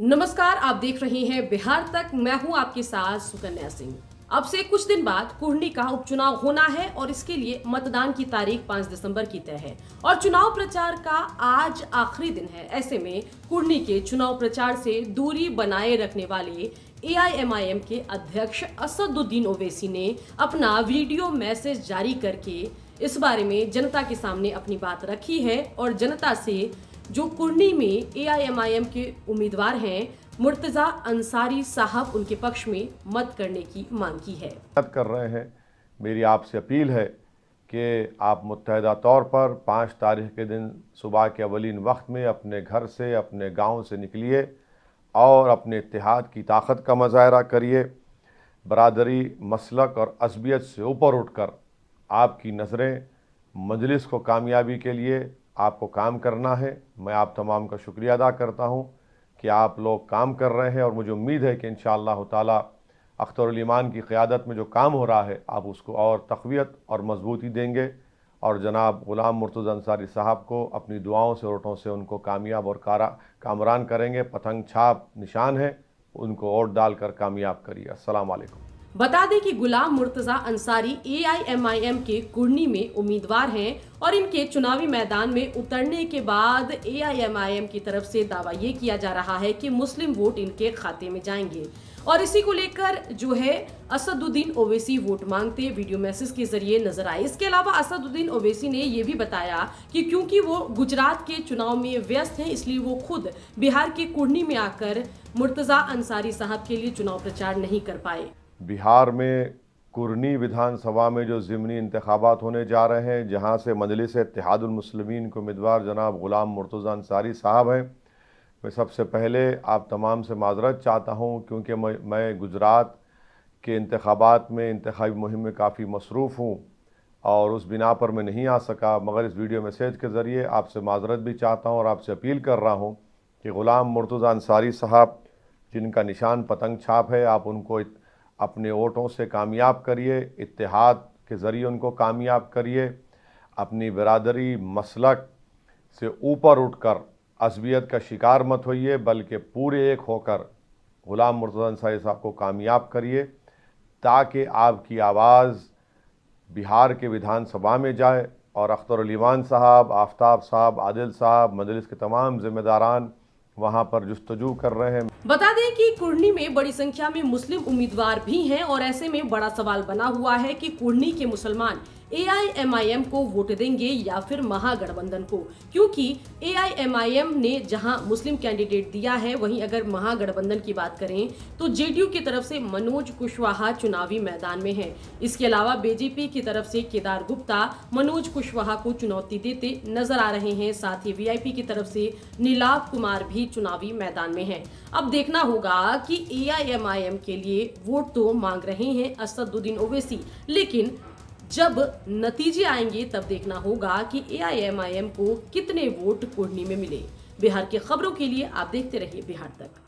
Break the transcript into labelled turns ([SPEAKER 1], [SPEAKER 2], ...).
[SPEAKER 1] नमस्कार आप देख रहे हैं बिहार तक मैं हूं आपके साथ सुकन्या सिंह अब से कुछ दिन बाद कुर्नी का उपचुनाव होना है और इसके लिए मतदान की तारीख 5 दिसंबर की तय है और चुनाव प्रचार का आज आखिरी दिन है ऐसे में कुर्नी के चुनाव प्रचार से दूरी बनाए रखने वाले एआईएमआईएम के अध्यक्ष असदुद्दीन ओवैसी ने अपना वीडियो मैसेज जारी करके इस बारे में जनता के सामने अपनी बात रखी है और जनता से जो कुर्नी में एआईएमआईएम के उम्मीदवार हैं मुर्तजा अंसारी साहब उनके पक्ष में मत करने की मांग की है
[SPEAKER 2] कर रहे हैं मेरी आपसे अपील है कि आप मुतहदा तौर पर पाँच तारीख के दिन सुबह के अवलिन वक्त में अपने घर से अपने गांव से निकलिए और अपने इतिहाद की ताकत का मजाहरा करिए बरदरी मसलक और असबियत से ऊपर उठकर आपकी नज़रें मजलिस को कामयाबी के लिए आपको काम करना है मैं आप तमाम का शुक्रिया अदा करता हूँ कि आप लोग काम कर रहे हैं और मुझे उम्मीद है कि इन ताला अख्तरमान की क़्यादत में जो काम हो रहा है आप उसको और तकवीत और मजबूती देंगे और जनाब ग़ुलाम मुर्तज़ अंसारी साहब को अपनी दुआओं से रोटों से उनको कामयाब और कारा कामरान करेंगे पतंग छाप निशान है उनको वोट डाल कर कामयाब करिए असलकम
[SPEAKER 1] बता दें कि गुलाम मुर्तज़ा अंसारी ए के कुर्नी में उम्मीदवार हैं और इनके चुनावी मैदान में उतरने के बाद ए की तरफ से दावा ये किया जा रहा है कि मुस्लिम वोट इनके खाते में जाएंगे और इसी को लेकर जो है असदुद्दीन ओवैसी वोट मांगते वीडियो मैसेज के जरिए नजर आए इसके अलावा असदुद्दीन ओवैसी ने यह भी बताया कि क्योंकि वो गुजरात के चुनाव में व्यस्त हैं इसलिए वो खुद बिहार के कुर्नी में आकर मुर्तज़ा अंसारी साहब के लिए चुनाव प्रचार नहीं कर पाए
[SPEAKER 2] बिहार में कुरनी विधानसभा में जो ज़िमनी इंतबात होने जा रहे हैं जहाँ से मजलिस इतिहादमसलमिन के उम्मीदवार जनाब ग़ुलाम मुर्तज़ा अंसारी साहब हैं मैं सबसे पहले आप तमाम से माजरत चाहता हूँ क्योंकि मैं गुजरात के इंतबात में इंतबी मुहिम में काफ़ी मसरूफ़ हूँ और उस बिना पर मैं नहीं आ सका मगर इस वीडियो मैसेज के ज़रिए आपसे माजरत भी चाहता हूँ और आपसे अपील कर रहा हूँ कि ग़ुलाम मुर्तज़ा अंसारी साहब जिनका निशान पतंग छाप है आप उनको इत... अपने वोटों से कामयाब करिए इतिहाद के ज़रिए उनको कामयाब करिए अपनी बरदरी मसलक से ऊपर उठकर असबियत का शिकार मत होइए बल्कि पूरे एक होकर ग़ुलाम मुर्तज़ा साहब को कामयाब करिए ताकि आपकी आवाज़ बिहार के विधानसभा में जाए और अख्तरलीमान साहब आफ्ताब साहब आदिल साहब मजलिस के तमाम ज़िम्मेदारान वहां पर जस्तजू कर रहे हैं
[SPEAKER 1] बता दें कि कुर्नी में बड़ी संख्या में मुस्लिम उम्मीदवार भी हैं और ऐसे में बड़ा सवाल बना हुआ है कि कुर्नी के मुसलमान एआईएमआईएम को वोट देंगे या फिर महागठबंधन को क्योंकि एआईएमआईएम ने जहां मुस्लिम कैंडिडेट दिया है वहीं अगर महागठबंधन की बात करें तो जेडीयू की तरफ से मनोज कुशवाहा चुनावी मैदान में है इसके अलावा बीजेपी की तरफ से केदार गुप्ता मनोज कुशवाहा को चुनौती देते नजर आ रहे हैं साथ ही वी की तरफ से नीलाभ कुमार भी चुनावी मैदान में है अब देखना होगा की ए के लिए वोट तो मांग रहे हैं असदुद्दीन ओवैसी लेकिन जब नतीजे आएंगे तब देखना होगा कि एआईएमआईएम को कितने वोट कोहनी में मिले बिहार की खबरों के लिए आप देखते रहिए बिहार तक